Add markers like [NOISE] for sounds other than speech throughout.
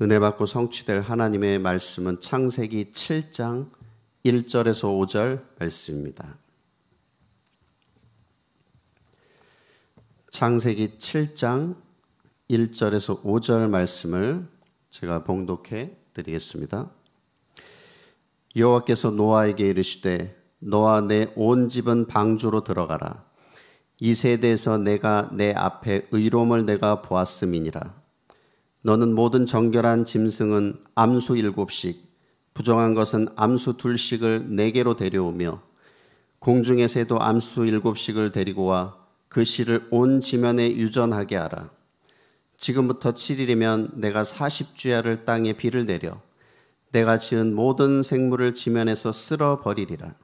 은혜 받고 성취될 하나님의 말씀은 창세기 7장 1절에서 5절 말씀입니다. 창세기 7장 1절에서 5절 말씀을 제가 봉독해 드리겠습니다. 여호와께서 노아에게 이르시되 너와 내온 집은 방주로 들어가라. 이 세대에서 내가 내 앞에 의로움을 내가 보았음이니라. 너는 모든 정결한 짐승은 암수 일곱씩, 부정한 것은 암수 둘씩을 네 개로 데려오며 공중의 새도 암수 일곱씩을 데리고 와 그 씨를 온 지면에 유전하게 하라. 지금부터 7일이면 내가 40주야를 땅에 비를 내려 내가 지은 모든 생물을 지면에서 쓸어 버리리라.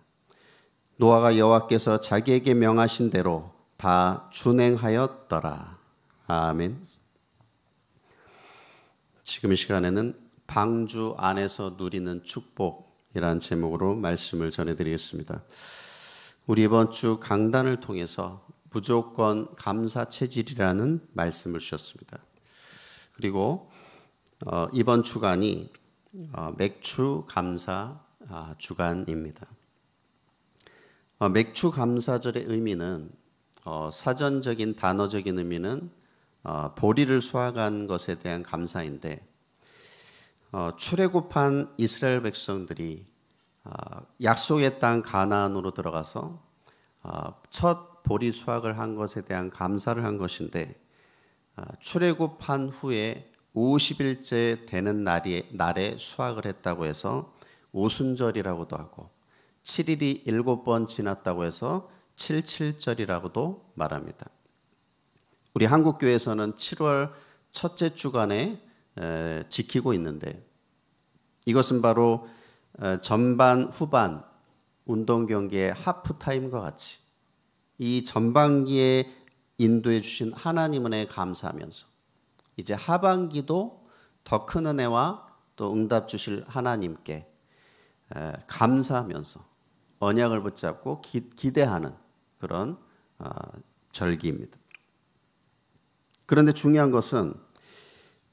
노아가 여호와께서 자기에게 명하신 대로 다 준행하였더라. 아멘. 지금 이 시간에는 방주 안에서 누리는 축복이라는 제목으로 말씀을 전해드리겠습니다. 우리 이번 주 강단을 통해서 무조건 감사 체질이라는 말씀을 주셨습니다. 그리고 어, 이번 주간이 어, 맥주 감사 아, 주간입니다. 어, 맥주 감사절의 의미는 어, 사전적인 단어적인 의미는 어, 보리를 수확한 것에 대한 감사인데 어, 출애굽한 이스라엘 백성들이 어, 약속의 땅 가나안으로 들어가서 어, 첫 보리 수확을 한 것에 대한 감사를 한 것인데 어, 출애굽한 후에 50일째 되는 날이, 날에 수확을 했다고 해서 오순절이라고도 하고 7일이 7번 지났다고 해서 77절이라고도 말합니다. 우리 한국 교회에서는 7월 첫째 주간에 지키고 있는데 이것은 바로 전반 후반 운동 경기의 하프 타임과 같이 이 전반기에 인도해 주신 하나님 은혜 감사하면서 이제 하반기도 더 큰 은혜와 또 응답 주실 하나님께 감사하면서 언약을 붙잡고 기, 대하는 그런 어, 절기입니다. 그런데 중요한 것은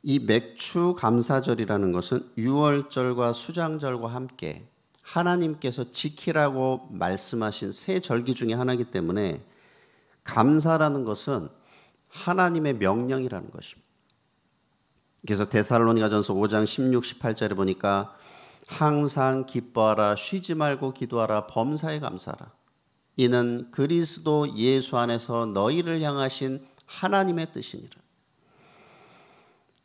이 맥추 감사절이라는 것은 유월절과 수장절과 함께 하나님께서 지키라고 말씀하신 세 절기 중에 하나이기 때문에 감사라는 것은 하나님의 명령이라는 것입니다. 그래서 데살로니가전서 5장 16, 18절에 보니까 항상 기뻐하라 쉬지 말고 기도하라 범사에 감사하라 이는 그리스도 예수 안에서 너희를 향하신 하나님의 뜻이니라.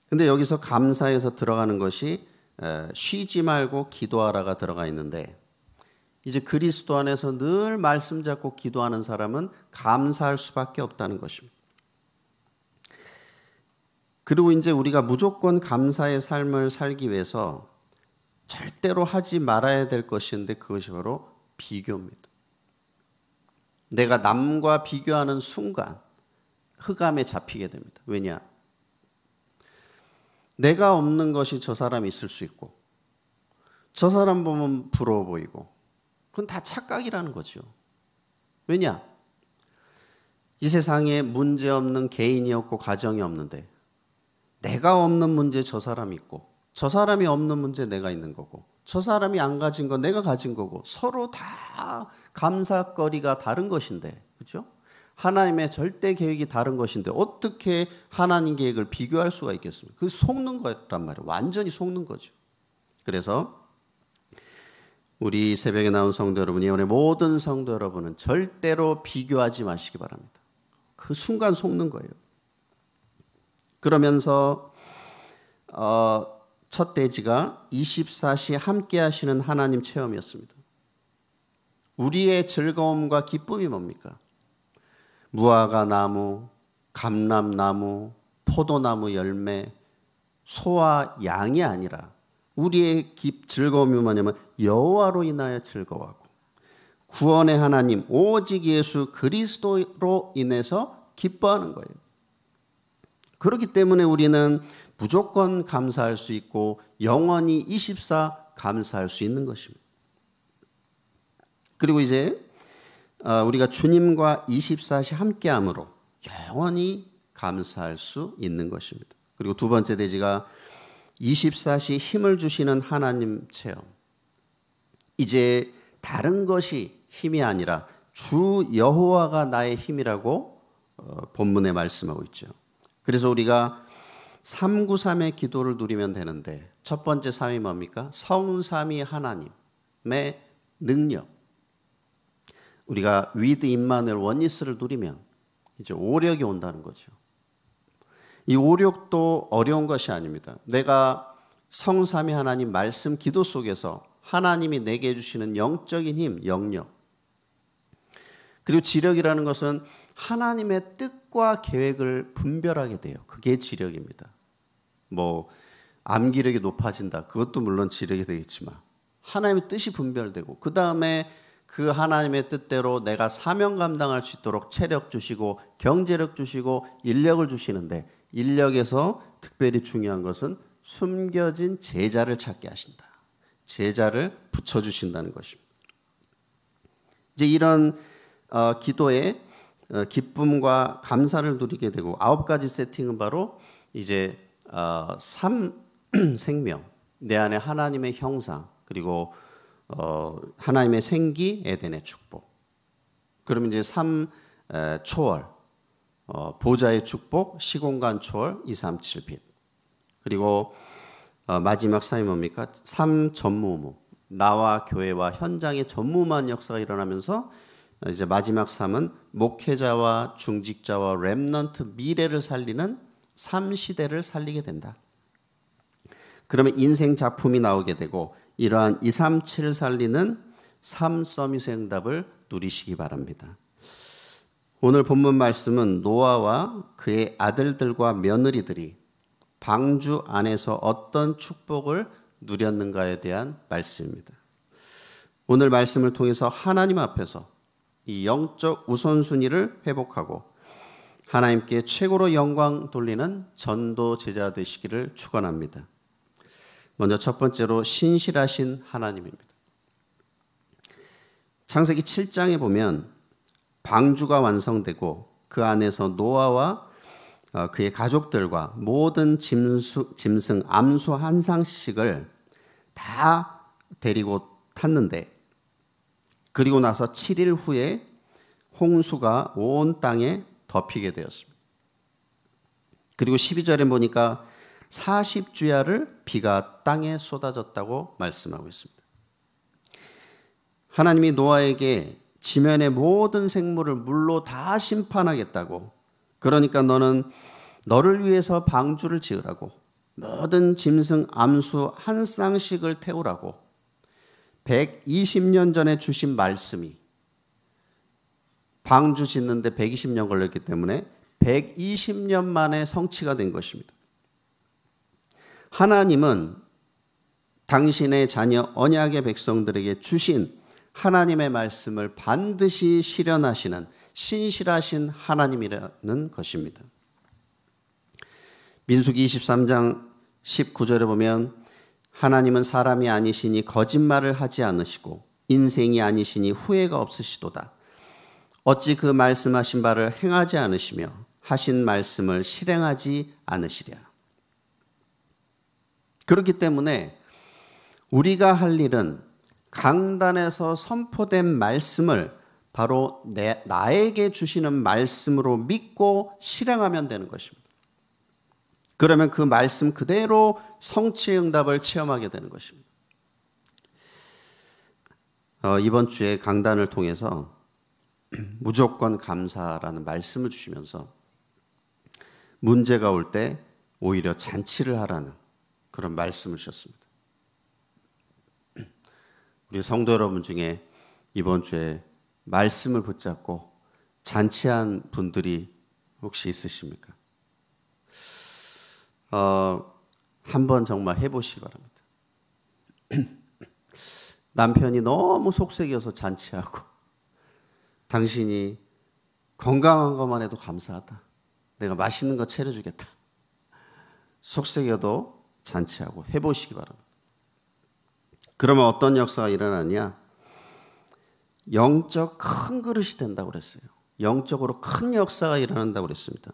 근데 여기서 감사에서 들어가는 것이 쉬지 말고 기도하라가 들어가 있는데 이제 그리스도 안에서 늘 말씀 잡고 기도하는 사람은 감사할 수밖에 없다는 것입니다. 그리고 이제 우리가 무조건 감사의 삶을 살기 위해서 절대로 하지 말아야 될 것인데 그것이 바로 비교입니다. 내가 남과 비교하는 순간 흑암에 잡히게 됩니다. 왜냐? 내가 없는 것이 저 사람이 있을 수 있고, 저 사람 보면 부러워 보이고, 그건 다 착각이라는 거죠. 왜냐? 이 세상에 문제 없는 개인이 없고 가정이 없는데, 내가 없는 문제 저 사람이 있고, 저 사람이 없는 문제 내가 있는 거고, 저 사람이 안 가진 거 내가 가진 거고, 서로 다 감사거리가 다른 것인데, 그죠? 하나님의 절대 계획이 다른 것인데 어떻게 하나님 계획을 비교할 수가 있겠습니까? 그 속는 거란 말이에요. 완전히 속는 거죠. 그래서 우리 새벽에 나온 성도 여러분, 예언의 모든 성도 여러분은 절대로 비교하지 마시기 바랍니다. 그 순간 속는 거예요. 그러면서 어, 첫 대지가 24시 함께 하시는 하나님 체험이었습니다. 우리의 즐거움과 기쁨이 뭡니까? 무화과 나무, 감람나무, 포도나무 열매, 소와 양이 아니라 우리의 깊 즐거움이 뭐냐면 여호와로 인하여 즐거워하고 구원의 하나님 오직 예수 그리스도로 인해서 기뻐하는 거예요. 그렇기 때문에 우리는 무조건 감사할 수 있고 영원히 24 감사할 수 있는 것입니다. 그리고 이제 어, 우리가 주님과 24시 함께함으로 영원히 감사할 수 있는 것입니다. 그리고 두 번째 대지가 24시 힘을 주시는 하나님 체험. 이제 다른 것이 힘이 아니라 주 여호와가 나의 힘이라고 어, 본문에 말씀하고 있죠. 그래서 우리가 393의 기도를 누리면 되는데 첫 번째 삶이 뭡니까? 성삼이 하나님의 능력. 우리가 위드 인만을 원리스를 누리면 이제 오력이 온다는 거죠. 이 오력도 어려운 것이 아닙니다. 내가 성삼위 하나님 말씀 기도 속에서 하나님이 내게 주시는 영적인 힘, 영력. 그리고 지력이라는 것은 하나님의 뜻과 계획을 분별하게 돼요. 그게 지력입니다. 뭐 암기력이 높아진다. 그것도 물론 지력이 되겠지만 하나님의 뜻이 분별되고 그 다음에 그 하나님의 뜻대로 내가 사명 감당할 수 있도록 체력 주시고 경제력 주시고 인력을 주시는데 인력에서 특별히 중요한 것은 숨겨진 제자를 찾게 하신다. 제자를 붙여 주신다는 것입니다. 이제 이런 어, 기도에 어, 기쁨과 감사를 누리게 되고 아홉 가지 세팅은 바로 이제 어, 삼 [CLEARS THROAT] 생명 내 안에 하나님의 형상 그리고 어, 하나님의 생기 에덴의 축복. 그러면 이제 3 에, 초월 어, 보좌의 축복 시공간 초월 2, 3, 7빛 그리고 어, 마지막 3이 뭡니까? 3 전무무 나와 교회와 현장의 전무만 역사가 일어나면서 이제 마지막 3은 목회자와 중직자와 랩넌트 미래를 살리는 3시대를 살리게 된다. 그러면 인생 작품이 나오게 되고 이러한 2, 3, 7 살리는 3 서밋의 응답을 누리시기 바랍니다. 오늘 본문 말씀은 노아와 그의 아들들과 며느리들이 방주 안에서 어떤 축복을 누렸는가에 대한 말씀입니다. 오늘 말씀을 통해서 하나님 앞에서 이 영적 우선순위를 회복하고 하나님께 최고로 영광 돌리는 전도 제자 되시기를 축원합니다. 먼저 첫 번째로 신실하신 하나님입니다. 창세기 7장에 보면 방주가 완성되고 그 안에서 노아와 어, 그의 가족들과 모든 짐수, 짐승 암수 한 상씩을 다 데리고 탔는데 그리고 나서 7일 후에 홍수가 온 땅에 덮이게 되었습니다. 그리고 12절에 보니까 40주야를 비가 땅에 쏟아졌다고 말씀하고 있습니다. 하나님이 노아에게 지면의 모든 생물을 물로 다 심판하겠다고 그러니까 너는 너를 위해서 방주를 지으라고 모든 짐승 암수 한 쌍씩을 태우라고 120년 전에 주신 말씀이 방주 짓는데 120년 걸렸기 때문에 120년 만에 성취가 된 것입니다. 하나님은 당신의 자녀 언약의 백성들에게 주신 하나님의 말씀을 반드시 실현하시는 신실하신 하나님이라는 것입니다. 민수기 23장 19절에 보면 하나님은 사람이 아니시니 거짓말을 하지 않으시고 인생이 아니시니 후회가 없으시도다. 어찌 그 말씀하신 바를 행하지 않으시며 하신 말씀을 실행하지 않으시랴. 그렇기 때문에 우리가 할 일은 강단에서 선포된 말씀을 바로 내, 나에게 주시는 말씀으로 믿고 실행하면 되는 것입니다. 그러면 그 말씀 그대로 성취 응답을 체험하게 되는 것입니다. 어, 이번 주에 강단을 통해서 [CLEARS THROAT] 무조건 감사라는 말씀을 주시면서 문제가 올 때 오히려 잔치를 하라는 그런 말씀을 주셨습니다. 우리 성도 여러분 중에 이번 주에 말씀을 붙잡고 잔치한 분들이 혹시 있으십니까? 어, 한번 정말 해보시기 바랍니다. [CLEARS THROAT] 남편이 너무 속색이어서 잔치하고 당신이 건강한 것만 해도 감사하다. 내가 맛있는 거 차려주겠다. 속색이도 잔치하고 해보시기 바랍니다. 그러면 어떤 역사가 일어나냐? 영적 큰 그릇이 된다고 그랬어요. 영적으로 큰 역사가 일어난다고 그랬습니다.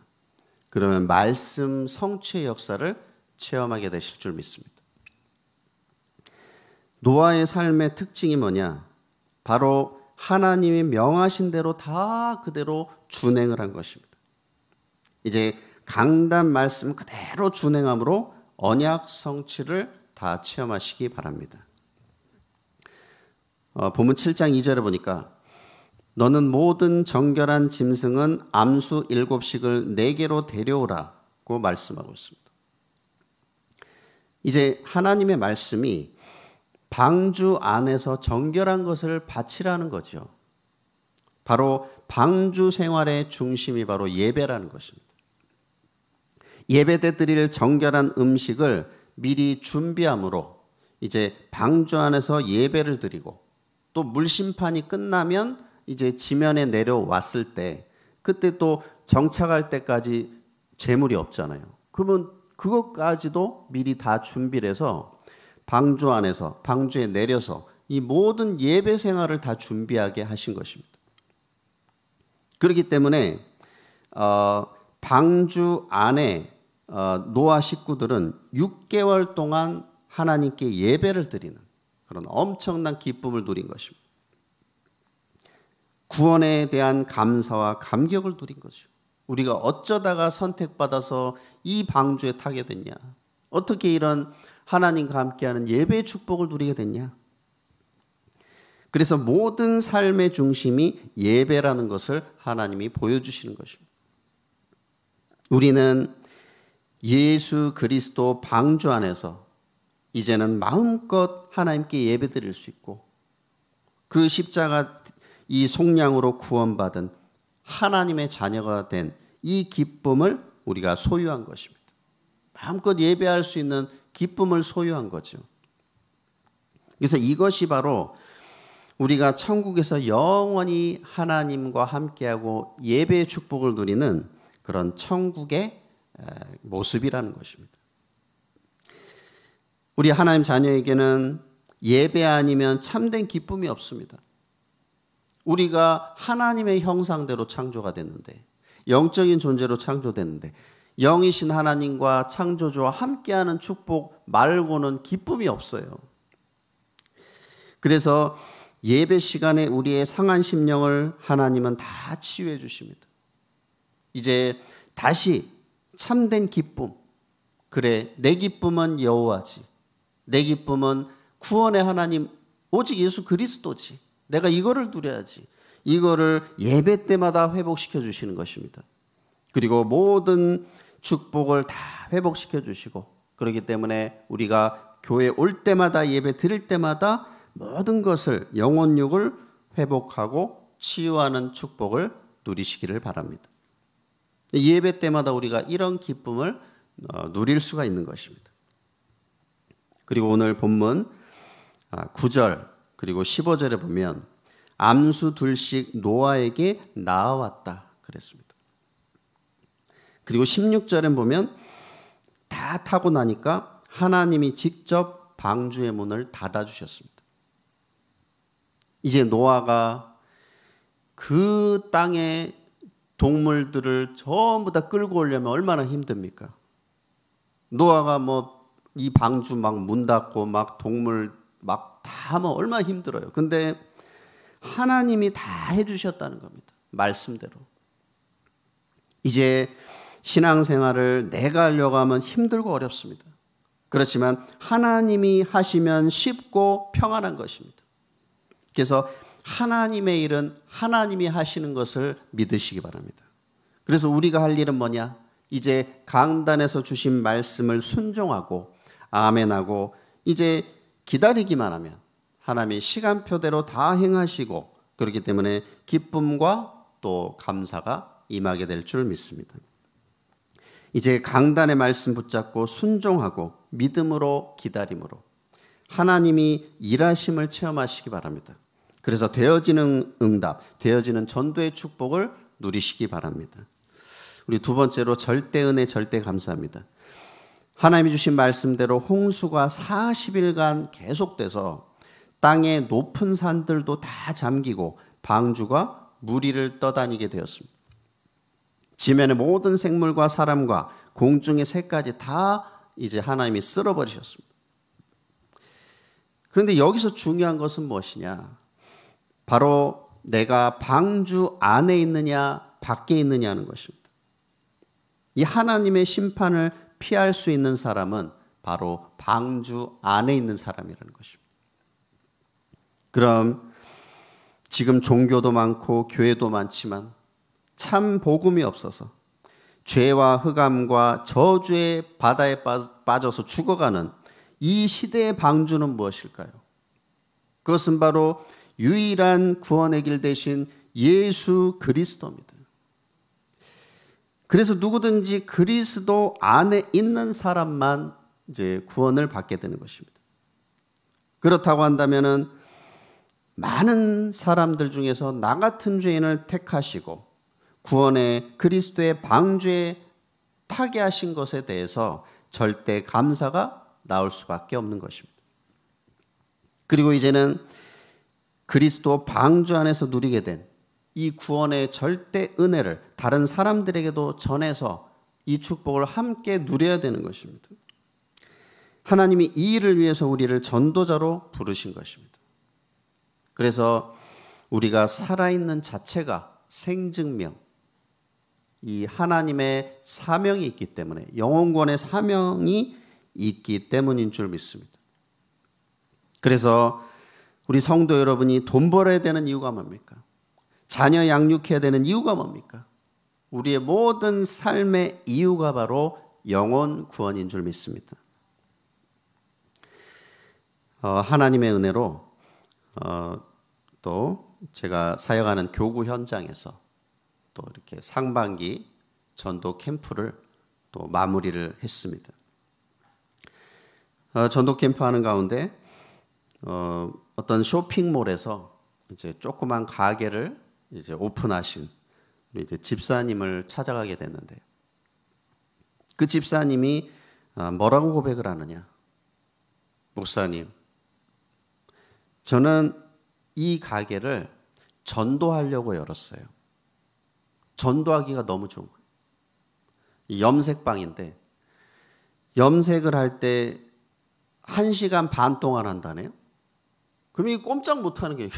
그러면 말씀 성취의 역사를 체험하게 되실 줄 믿습니다. 노아의 삶의 특징이 뭐냐? 바로 하나님이 명하신 대로 다 그대로 준행을 한 것입니다. 이제 강단 말씀 그대로 준행함으로 언약 성취를 다 체험하시기 바랍니다. 어, 본문 7장 2절에 보니까 너는 모든 정결한 짐승은 암수 일곱씩을 네개로 데려오라고 말씀하고 있습니다. 이제 하나님의 말씀이 방주 안에서 정결한 것을 바치라는 거죠. 바로 방주 생활의 중심이 바로 예배라는 것입니다. 예배대 드릴 정결한 음식을 미리 준비함으로 이제 방주 안에서 예배를 드리고 또 물심판이 끝나면 이제 지면에 내려왔을 때 그때 또 정착할 때까지 재물이 없잖아요. 그러면 그것까지도 미리 다 준비를 해서 방주 안에서 방주에 내려서 이 모든 예배 생활을 다 준비하게 하신 것입니다. 그렇기 때문에 어, 방주 안에 어, 노아 식구들은 6개월 동안 하나님께 예배를 드리는 그런 엄청난 기쁨을 누린 것입니다. 구원에 대한 감사와 감격을 누린 거죠. 우리가 어쩌다가 선택받아서 이 방주에 타게 됐냐? 어떻게 이런 하나님과 함께하는 예배의 축복을 누리게 됐냐? 그래서 모든 삶의 중심이 예배라는 것을 하나님이 보여주시는 것입니다. 우리는 예수 그리스도 방주 안에서 이제는 마음껏 하나님께 예배드릴 수 있고 그 십자가 이 속량으로 구원받은 하나님의 자녀가 된 이 기쁨을 우리가 소유한 것입니다. 마음껏 예배할 수 있는 기쁨을 소유한 거죠. 그래서 이것이 바로 우리가 천국에서 영원히 하나님과 함께하고 예배의 축복을 누리는 그런 천국의 모습이라는 것입니다. 우리 하나님 자녀에게는 예배 아니면 참된 기쁨이 없습니다. 우리가 하나님의 형상대로 창조가 됐는데, 영적인 존재로 창조됐는데, 영이신 하나님과 창조주와 함께하는 축복 말고는 기쁨이 없어요. 그래서 예배 시간에 우리의 상한 심령을 하나님은 다 치유해 주십니다. 이제 다시 참된 기쁨. 그래, 내 기쁨은 여호와지. 내 기쁨은 구원의 하나님, 오직 예수 그리스도지. 내가 이거를 누려야지. 이거를 예배 때마다 회복시켜 주시는 것입니다. 그리고 모든 축복을 다 회복시켜 주시고 그렇기 때문에 우리가 교회 올 때마다 예배 드릴 때마다 모든 것을 영혼육을 회복하고 치유하는 축복을 누리시기를 바랍니다. 예배 때마다 우리가 이런 기쁨을 어, 누릴 수가 있는 것입니다. 그리고 오늘 본문 9절 아, 그리고 15절에 보면 암수 둘씩 노아에게 나아왔다 그랬습니다. 그리고 16절에 보면 다 타고 나니까 하나님이 직접 방주의 문을 닫아 주셨습니다. 이제 노아가 그 땅에 동물들을 전부 다 끌고 오려면 얼마나 힘듭니까? 노아가 뭐 이 방주 막 문 닫고 막 동물 막다뭐 얼마나 힘들어요. 근데 하나님이 다 해주셨다는 겁니다. 말씀대로. 이제 신앙생활을 내가 하려고 하면 힘들고 어렵습니다. 그렇지만 하나님이 하시면 쉽고 평안한 것입니다. 그래서 하나님의 일은 하나님이 하시는 것을 믿으시기 바랍니다. 그래서 우리가 할 일은 뭐냐? 이제 강단에서 주신 말씀을 순종하고 아멘하고 이제 기다리기만 하면 하나님이 시간표대로 다 행하시고 그렇기 때문에 기쁨과 또 감사가 임하게 될 줄 믿습니다. 이제 강단의 말씀 붙잡고 순종하고 믿음으로 기다림으로 하나님이 일하심을 체험하시기 바랍니다. 그래서 되어지는 응답, 되어지는 전도의 축복을 누리시기 바랍니다. 우리 두 번째로 절대 은혜, 절대 감사합니다. 하나님이 주신 말씀대로 홍수가 40일간 계속돼서 땅의 높은 산들도 다 잠기고 방주가 무리를 떠다니게 되었습니다. 지면의 모든 생물과 사람과 공중의 새까지 다 이제 하나님이 쓸어버리셨습니다. 그런데 여기서 중요한 것은 무엇이냐? 바로 내가 방주 안에 있느냐 밖에 있느냐 는 것입니다. 이 하나님의 심판을 피할 수 있는 사람은 바로 방주 안에 있는 사람이라는 것입니다. 그럼 지금 종교도 많고 교회도 많지만 참 복음이 없어서 죄와 흑암과 저주의 바다에 빠져서 죽어가는 이 시대의 방주는 무엇일까요? 그것은 바로 유일한 구원의 길 대신 예수 그리스도입니다. 그래서 누구든지 그리스도 안에 있는 사람만 이제 구원을 받게 되는 것입니다. 그렇다고 한다면은 많은 사람들 중에서 나 같은 죄인을 택하시고 구원의 그리스도의 방주에 타게 하신 것에 대해서 절대 감사가 나올 수밖에 없는 것입니다. 그리고 이제는 그리스도 방주 안에서 누리게 된 이 구원의 절대 은혜를 다른 사람들에게도 전해서 이 축복을 함께 누려야 되는 것입니다. 하나님이 이 일을 위해서 우리를 전도자로 부르신 것입니다. 그래서 우리가 살아있는 자체가 생증명, 이 하나님의 사명이 있기 때문에 영혼권의 사명이 있기 때문인 줄 믿습니다. 그래서 우리 성도 여러분이 돈 벌어야 되는 이유가 뭡니까? 자녀 양육해야 되는 이유가 뭡니까? 우리의 모든 삶의 이유가 바로 영혼 구원인 줄 믿습니다. 어, 하나님의 은혜로 어, 또 제가 사역하는 교구 현장에서 또 이렇게 상반기 전도 캠프를 또 마무리를 했습니다. 어, 전도 캠프 하는 가운데 어, 어떤 쇼핑몰에서 이제 조그만 가게를 이제 오픈하신 이제 집사님을 찾아가게 됐는데 그 집사님이 아, 뭐라고 고백을 하느냐? 목사님, 저는 이 가게를 전도하려고 열었어요. 전도하기가 너무 좋은 거예요. 염색방인데 염색을 할 때 1시간 반 동안 한다네요. 그럼 이 꼼짝 못하는 게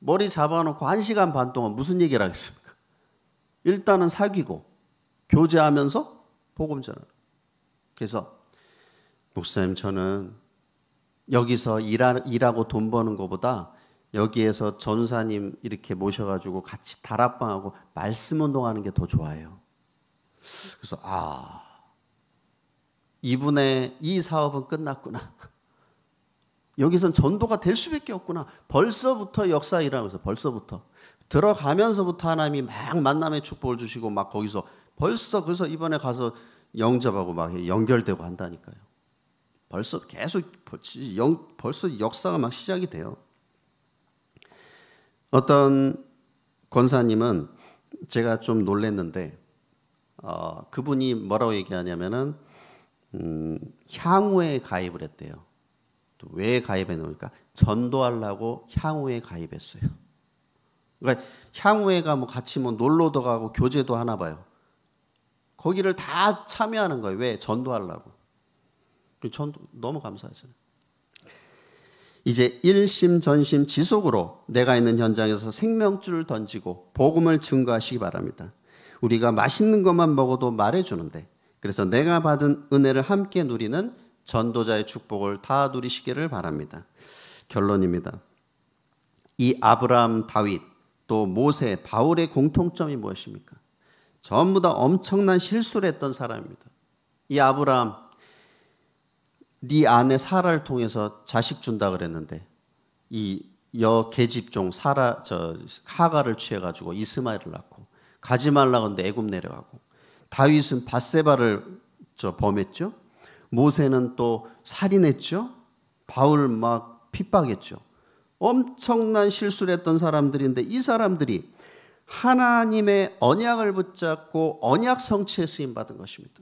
머리 잡아놓고 한 시간 반 동안 무슨 얘기를 하겠습니까? 일단은 사귀고 교제하면서 복음 전하는. 그래서 목사님 저는 여기서 일하, 일하고 돈 버는 것보다 여기에서 전사님 이렇게 모셔가지고 같이 다락방하고 말씀 운동하는 게 더 좋아요. 그래서 아 이분의 이 사업은 끝났구나. 여기선 전도가 될 수밖에 없구나. 벌써부터 역사 일하면서 벌써부터 들어가면서부터 하나님이 막 만남의 축복을 주시고 막 거기서 벌써 그래서 이번에 가서 영접하고 막 연결되고 한다니까요. 벌써 계속 영, 벌써 역사가 막 시작이 돼요. 어떤 권사님은 제가 좀 놀랐는데 어, 그분이 뭐라고 얘기하냐면은 음, 향후에 가입을 했대요. 또왜 가입했는가? 전도하려고 향후에 가입했어요. 그러니까 향후에가 뭐 같이 뭐 놀러도 가고 교제도 하나 봐요. 거기를 다 참여하는 거예요. 왜? 전도하려고. 전도 너무 감사하잖아요. 이제 일심 전심 지속으로 내가 있는 현장에서 생명줄을 던지고 복음을 증거하시기 바랍니다. 우리가 맛있는 것만 먹어도 말해주는데 그래서 내가 받은 은혜를 함께 누리는 전도자의 축복을 다 누리시기를 바랍니다. 결론입니다. 이 아브라함, 다윗, 또 모세, 바울의 공통점이 무엇입니까? 전부 다 엄청난 실수를 했던 사람입니다. 이 아브라함, 네 아내 사라를 통해서 자식 준다 그랬는데 이 여 계집종 사라 저 하가를 취해 가지고 이스마엘을 낳고 가지 말라 근데 애굽 내려가고 다윗은 바세바를 저 범했죠. 모세는 또 살인했죠. 바울 막 핍박했죠. 엄청난 실수를 했던 사람들인데 이 사람들이 하나님의 언약을 붙잡고 언약 성취에 쓰임 받은 것입니다.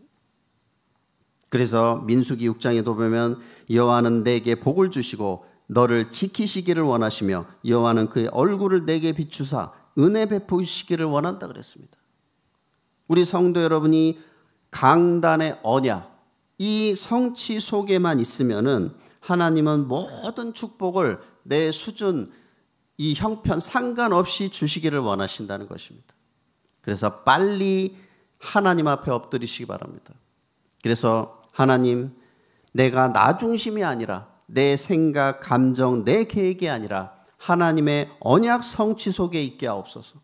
그래서 민수기 6장에도 보면 여호와는 내게 복을 주시고 너를 지키시기를 원하시며 여호와는 그의 얼굴을 내게 비추사 은혜 베푸시기를 원한다 그랬습니다. 우리 성도 여러분이 강단의 언약 이 성취 속에만 있으면은 하나님은 모든 축복을 내 수준, 이 형편 상관없이 주시기를 원하신다는 것입니다. 그래서 빨리 하나님 앞에 엎드리시기 바랍니다. 그래서 하나님, 내가 나 중심이 아니라 내 생각, 감정, 내 계획이 아니라 하나님의 언약 성취 속에 있게 하옵소서.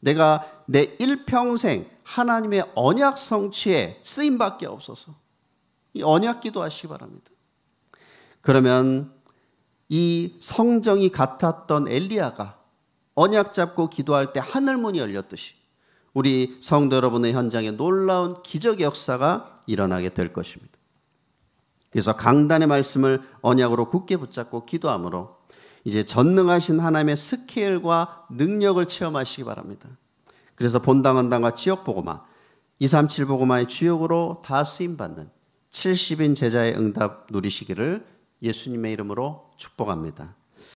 내가 내 일평생 하나님의 언약 성취에 쓰임 밖에 없어서 이 언약 기도하시기 바랍니다. 그러면 이 성정이 같았던 엘리야가 언약 잡고 기도할 때 하늘 문이 열렸듯이 우리 성도 여러분의 현장에 놀라운 기적의 역사가 일어나게 될 것입니다. 그래서 강단의 말씀을 언약으로 굳게 붙잡고 기도함으로 이제 전능하신 하나님의 스케일과 능력을 체험하시기 바랍니다. 그래서 본당, 한당과 지역 보고마, 237 보고마의 주역으로 다 쓰임 받는 70인 제자의 응답 누리시기를 예수님의 이름으로 축복합니다.